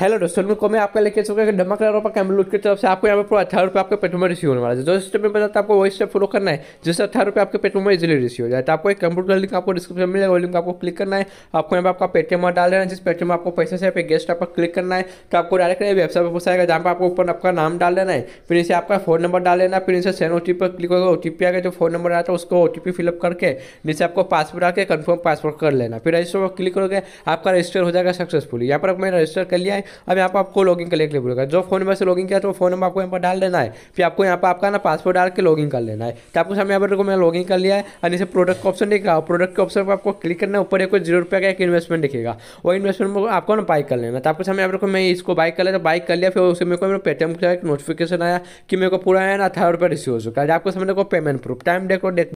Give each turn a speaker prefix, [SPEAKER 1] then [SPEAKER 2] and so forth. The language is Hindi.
[SPEAKER 1] हेलो दोस्तों को मैं आपका लेके चुका है डमक ऑफर कैम लूट की तरफ से आपको यहाँ पर अठारह रुपये आपके पेट्रोल में रिसीव होने वाला है जो स्टेप में बताता आपको वही स्टेप फॉलो करना है जिससे अठारह रुपये आपके पेट्रोल में इजिली रिसीव हो जाए तो आपको एक कंप्यूटर लिंक आपको डिस्क्रिप्शन मिलेगा वो लिंक आपको क्लिक करना है आपको यहाँ पर आपका पेटीएम में डाल देना है जिस पेटीएम में आपको पैसे से गेस्ट आपको क्लिक करना है तो आपको डायरेक्ट वेबसाइट पर पूछाएगा जहाँ पर आपको ऊपर आपका नाम डाल देना है फिर इसे आपका फोन नंबर डाल देना फिर इसे सेन ओ टी पर क्लिक होगा ओ टी आ गया जो फोन नंबर आया था उसको ओ टी पी फिलअप करके नीचे आपको पासवर्ड आकर कन्फर्म पासवर्ड कर लेना फिर रजिस्टर पर क्लिक करोगे आपका रजिस्टर हो जाएगा सक्सेसफुल यहाँ पर मैंने रजिस्टर कर लिया है अब यहाँ पर आपको लॉगिन करने के लिए बोलेगा जो फोन नंबर से लॉगिन किया तो फोन नंबर आपको यहाँ पर डाल देना है फिर आपको यहाँ पर आपका ना पासवर्ड डाल के लॉगिन कर लेना है तो आपको सामने यहाँ पर देखो मैंने लॉगिन कर लिया है और नीचे प्रोडक्ट का ऑप्शन दिख रहा प्रोडक्ट के ऑप्शन पर आपको क्लिक करना है ऊपर एक जीरो रुपये का एक इन्वेस्टमेंट दिखेगा वो इन्वेस्टमेंट को आपको ना बाइक कर लेना तो आपको सामने यहाँ पर मैं इसको बाइक कर लिया तो बाइक कर लिया फिर उसे मेरे को मेरे पेटीएम का एक नोटिफिकेशन आया कि मेरे को पूरा है ना अठारह रुपये रिसीव हो चुका है तो आपको सामने को पेमेंट प्रूफ टाइम देखो डेट